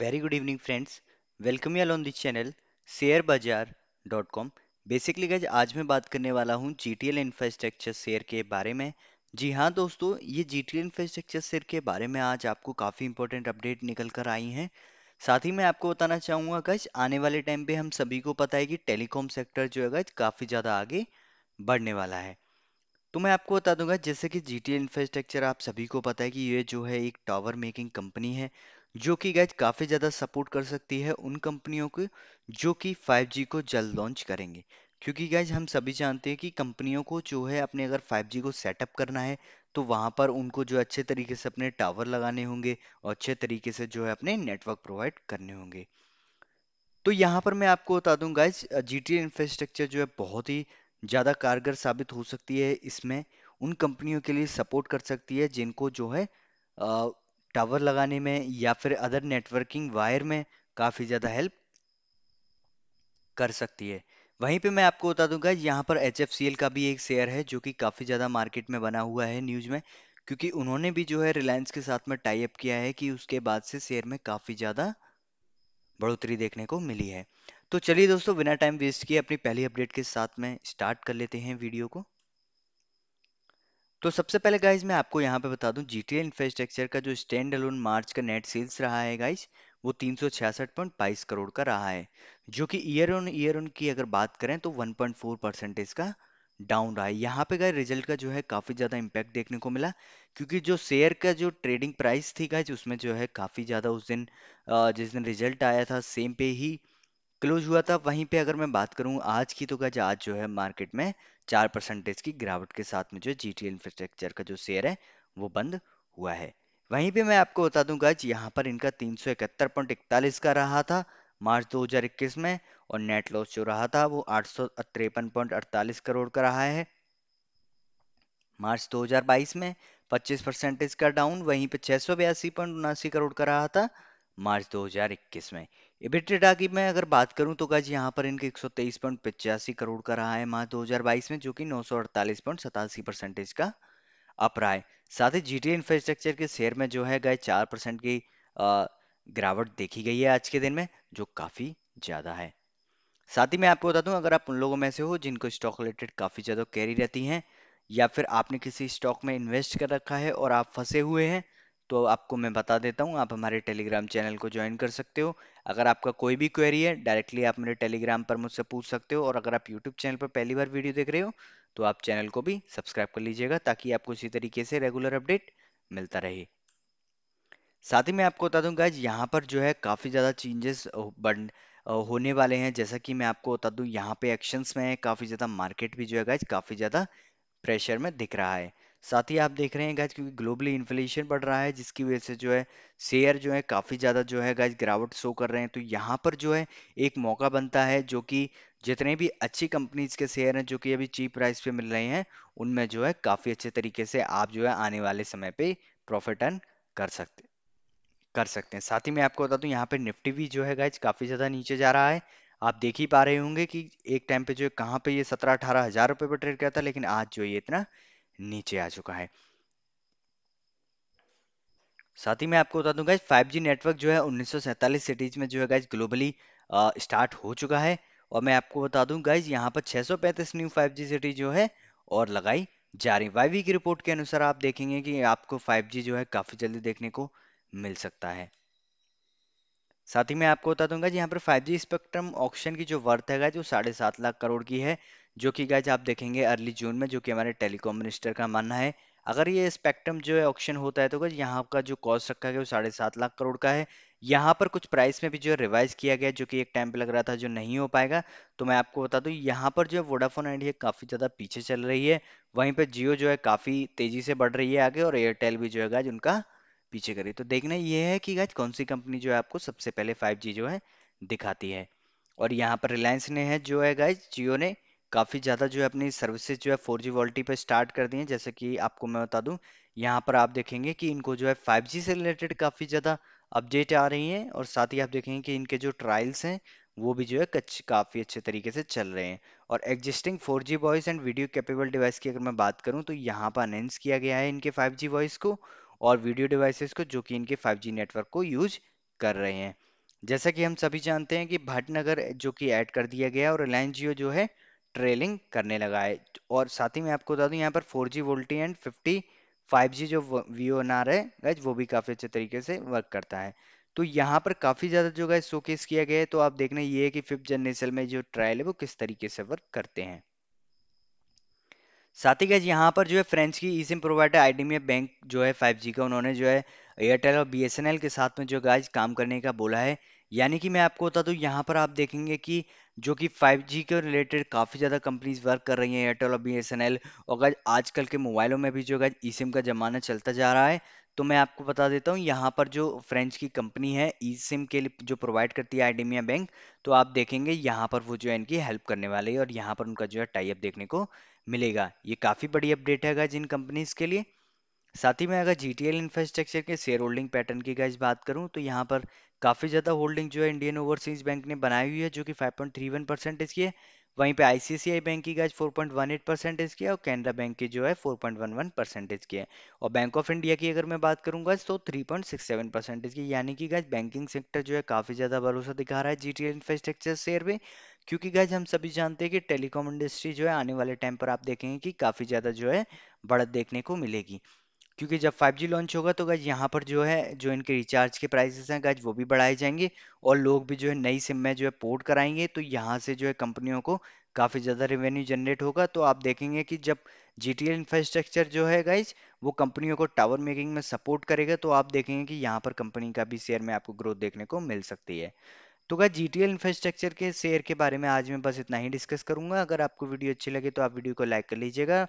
evening friends welcome you on this channel share Bazaar dot com basically गज आज मैं बात करने वाला हूँ G T L infrastructure share के बारे में जी हाँ दोस्तों ये G T L infrastructure share के बारे में आज आपको काफ़ी इंपॉर्टेंट अपडेट निकल कर आई हैं साथ ही मैं आपको बताना चाहूँगा गज आने वाले टाइम पे हम सभी को पता है कि टेलीकॉम सेक्टर जो है गज काफ़ी ज़्यादा आगे बढ़ने वाला है तो मैं आपको बता दूंगा जैसे कि जी टी एल इंफ्रास्ट्रक्चर आप सभी को पता है कि ये जो है एक टावर मेकिंग कंपनी है जो कि गैज काफ़ी ज़्यादा सपोर्ट कर सकती है उन कंपनियों को जो कि 5G को जल्द लॉन्च करेंगे क्योंकि गैज हम सभी जानते हैं कि कंपनियों को जो है अपने अगर 5G को सेटअप करना है तो वहाँ पर उनको जो अच्छे तरीके से अपने टावर लगाने होंगे और अच्छे तरीके से जो है अपने नेटवर्क प्रोवाइड करने होंगे तो यहाँ पर मैं आपको बता दूँ गाइज जी इंफ्रास्ट्रक्चर जो है बहुत ही ज़्यादा कारगर साबित हो सकती है इसमें उन कंपनियों के लिए सपोर्ट कर सकती है जिनको जो है टावर लगाने में या फिर अदर नेटवर्किंग वायर में काफ़ी ज़्यादा हेल्प कर सकती है वहीं पे मैं आपको बता दूंगा यहाँ पर एच का भी एक शेयर है जो कि काफ़ी ज़्यादा मार्केट में बना हुआ है न्यूज़ में क्योंकि उन्होंने भी जो है रिलायंस के साथ में टाई अप किया है कि उसके बाद से शेयर में काफ़ी ज़्यादा बढ़ोतरी देखने को मिली है तो चलिए दोस्तों बिना टाइम वेस्ट किए अपनी पहली अपडेट के साथ में स्टार्ट कर लेते हैं वीडियो को तो सबसे पहले गाइज मैं आपको यहाँ पे बता दूँ जी टी इंफ्रास्ट्रक्चर का जो स्टैंड अलोन मार्च का नेट सेल्स रहा है गाइज वो तीन करोड़ का रहा है जो कि ईयर ऑन ईयर ऑन की अगर बात करें तो 1.4 परसेंटेज का डाउन रहा है यहाँ पे गाइज रिजल्ट का जो है काफ़ी ज़्यादा इम्पैक्ट देखने को मिला क्योंकि जो शेयर का जो ट्रेडिंग प्राइस थी गाइज उसमें जो है काफ़ी ज़्यादा उस दिन जिस दिन रिजल्ट आया था सेम पे ही क्लोज हुआ था वहीं पे अगर मैं बात करूं आज की तो क्या आज जो है मार्केट में चार परसेंटेज की गिरावट के साथ में जो जी टी इंफ्रास्ट्रक्चर का जो शेयर है वो बंद हुआ है वहीं पे मैं आपको बता दूं गाज यहाँ पर इनका तीन सौ इकहत्तर पॉइंट इकतालीस का रहा था मार्च 2021 में और नेट लॉस जो रहा था वो आठ करोड़ का रहा है मार्च 2022 में 25 परसेंटेज का डाउन वहीं पे छह करोड़ का रहा था मार्च 2021 में इबिटेडा की मैं अगर बात करूं तो गाज यहां पर इनके एक करोड़ का रहा है माह 2022 में जो कि नौ परसेंटेज का अप रहा है साथ ही जीटी इंफ्रास्ट्रक्चर के शेयर में जो है गाय चार परसेंट की गिरावट देखी गई है आज के दिन में जो काफ़ी ज़्यादा है साथ ही मैं आपको बता दूं अगर आप उन लोगों में से हो जिनको स्टॉक रिलेटेड काफ़ी ज़्यादा कैरी रहती है या फिर आपने किसी स्टॉक में इन्वेस्ट कर रखा है और आप फंसे हुए हैं तो आपको मैं बता देता हूँ आप हमारे टेलीग्राम चैनल को ज्वाइन कर सकते हो अगर आपका कोई भी क्वेरी है डायरेक्टली आप मेरे टेलीग्राम पर मुझसे पूछ सकते हो और अगर आप यूट्यूब चैनल पर पहली बार वीडियो देख रहे हो तो आप चैनल को भी सब्सक्राइब कर लीजिएगा ताकि आपको इसी तरीके से रेगुलर अपडेट मिलता रहे साथ ही मैं आपको बता दूंगा गाइज यहाँ पर जो है काफ़ी ज़्यादा चेंजेस बन होने वाले हैं जैसा कि मैं आपको बता दूं यहाँ पे एक्शंस में काफ़ी ज़्यादा मार्केट भी जो है गाइज काफ़ी ज़्यादा प्रेशर में दिख रहा है साथ ही आप देख रहे हैं गाइज क्योंकि ग्लोबली इन्फ्लेशन बढ़ रहा है जिसकी वजह से जो है शेयर जो है काफ़ी ज़्यादा जो है गाइज गिरावट शो कर रहे हैं तो यहाँ पर जो है एक मौका बनता है जो कि जितने भी अच्छी कंपनीज के शेयर हैं जो कि अभी चीप प्राइस पे मिल रहे हैं उनमें जो है काफ़ी अच्छे तरीके से आप जो है आने वाले समय पर प्रॉफिट अर्न कर सकते कर सकते हैं साथ ही मैं आपको बता दूं यहाँ पे निफ्टी भी जो है गाइज काफ़ी ज़्यादा नीचे जा रहा है आप देख ही पा रहे होंगे कि एक टाइम पे जो है कहाँ पे ये सत्रह अठारह हज़ार रुपये पर ट्रेड किया था लेकिन आज जो ये इतना नीचे आ चुका है साथ ही मैं आपको बता दूंगा फाइव जी नेटवर्क जो है उन्नीस सिटीज में जो है गाइज ग्लोबली स्टार्ट हो चुका है और मैं आपको बता दूं गाइज यहाँ पर 635 न्यू 5G सिटी जो है और लगाई जा रही वाईवी की रिपोर्ट के अनुसार आप देखेंगे कि आपको 5G जो है काफ़ी जल्दी देखने को मिल सकता है साथ ही मैं आपको बता दूंगा यहाँ पर 5G स्पेक्ट्रम ऑक्शन की जो वर्थ है जो साढ़े सात लाख करोड़ की है जो कि गाइज आप देखेंगे अर्ली जून में जो कि हमारे टेलीकॉम मिनिस्टर का मानना है अगर ये स्पेक्ट्रम जो है ऑक्शन होता है तो गाइज यहाँ का जो कॉस्ट रखा गया वो साढ़े सात लाख करोड़ का है यहाँ पर कुछ प्राइस में भी जो है रिवाइज किया गया जो कि एक टाइम पे लग रहा था जो नहीं हो पाएगा तो मैं आपको बता दूँ यहाँ पर जो है वोडाफोन आइडिया काफ़ी ज़्यादा पीछे चल रही है वहीं पर जियो जो है काफ़ी तेज़ी से बढ़ रही है आगे और एयरटेल भी जो है गाइज उनका पीछे करिए तो देखना ये है कि गाइज कौन सी कंपनी जो है आपको सबसे पहले 5G जो है दिखाती है और यहाँ पर रिलायंस ने है जो है गाइज जियो ने काफ़ी ज़्यादा जो है अपनी सर्विसेज जो है फोर जी वॉल्टी पर स्टार्ट कर दी है जैसे कि आपको मैं बता दूं यहाँ पर आप देखेंगे कि इनको जो है फाइव जी से रिलेटेड काफ़ी ज़्यादा अपडेट आ रही हैं और साथ ही आप देखेंगे कि इनके जो ट्रायल्स हैं वो भी जो है काफ़ी अच्छे तरीके से चल रहे हैं और existing four G voice and video capable device की अगर मैं बात करूँ तो यहाँ पर अनाउंस किया गया है इनके फाइव जी वॉइस को और वीडियो डिवाइसेस को जो कि इनके 5G नेटवर्क को यूज कर रहे हैं जैसा कि हम सभी जानते हैं कि भाटनगर जो कि ऐड कर दिया गया और रिलायंस जियो जो है ट्रेलिंग करने लगा है और साथ ही मैं आपको बता दूं यहाँ पर 4G VoLTE and five G जो वी ओ एन आर है वो भी काफ़ी अच्छे तरीके से वर्क करता है तो यहाँ पर काफ़ी ज़्यादा जो गैस शोकेस किया गया है तो आप देखना ये है कि फिफ्थ जनरेशन में जो ट्रायल है वो किस तरीके से वर्क करते हैं साथ ही गैज यहाँ पर जो है फ्रेंच की e SIM provider IDEMIA bank जो है जी का उन्होंने जो है एयरटेल और एल के साथ में जो गाइज काम करने का बोला है यानी कि मैं आपको बता दूँ यहाँ पर आप देखेंगे कि जो कि 5G के रिलेटेड काफ़ी ज़्यादा कंपनीज वर्क कर रही हैं एयरटेल और बी एस एन एल और गाइज आजकल के मोबाइलों में भी जो है ई सिम का ज़माना चलता जा रहा है तो मैं आपको बता देता हूँ यहाँ पर जो फ्रेंच की कंपनी है ई सिम के लिए जो प्रोवाइड करती है आईडीमिया बैंक तो आप देखेंगे यहाँ पर वो जो है इनकी हेल्प करने वाले है और यहाँ पर उनका जो है टाइप देखने को मिलेगा ये काफ़ी बड़ी अपडेट है इन कंपनीज़ के लिए साथ ही मैं अगर जी टी एल इंफ्रास्ट्रक्चर के शेयर होल्डिंग पैटर्न की गाइज बात करूं तो यहाँ पर काफ़ी ज़्यादा होल्डिंग जो है इंडियन ओवरसीज बैंक ने बनाई हुई है जो कि 5.31 परसेंटेज की है वहीं पे आईसीआई बैंक की आज 4.18 परसेंटेज की है और कैनरा बैंक की जो है 4.11 परसेंटेज की है और बैंक ऑफ इंडिया की अगर मैं बात करूंगा तो 3.67 परसेंटेज की यानी कि गज बैंकिंग सेक्टर जो है काफी ज्यादा भरोसा दिखा रहा है जी इंफ्रास्ट्रक्चर शेयर में क्योंकि गज हम सभी जानते हैं कि टेलीकॉम इंडस्ट्री जो है आने वाले टाइम पर आप देखेंगे कि काफी ज्यादा जो है बढ़त देखने को मिलेगी क्योंकि जब 5G लॉन्च होगा तो गाइज यहाँ पर जो है जो इनके रिचार्ज के प्राइसेस हैं गाइज वो भी बढ़ाए जाएंगे और लोग भी जो है नई सिम में जो है पोर्ट कराएंगे तो यहाँ से जो है कंपनियों को काफ़ी ज़्यादा रेवेन्यू जनरेट होगा तो आप देखेंगे कि जब जी टी इंफ्रास्ट्रक्चर जो है गाइज वो कंपनियों को टावर मेकिंग में सपोर्ट करेगा तो आप देखेंगे कि यहाँ पर कंपनी का भी शेयर में आपको ग्रोथ देखने को मिल सकती है तो गाइज जी टी इंफ्रास्ट्रक्चर के शेयर के बारे में आज मैं बस इतना ही डिस्कस करूंगा अगर आपको वीडियो अच्छी लगे तो आप वीडियो को लाइक कर लीजिएगा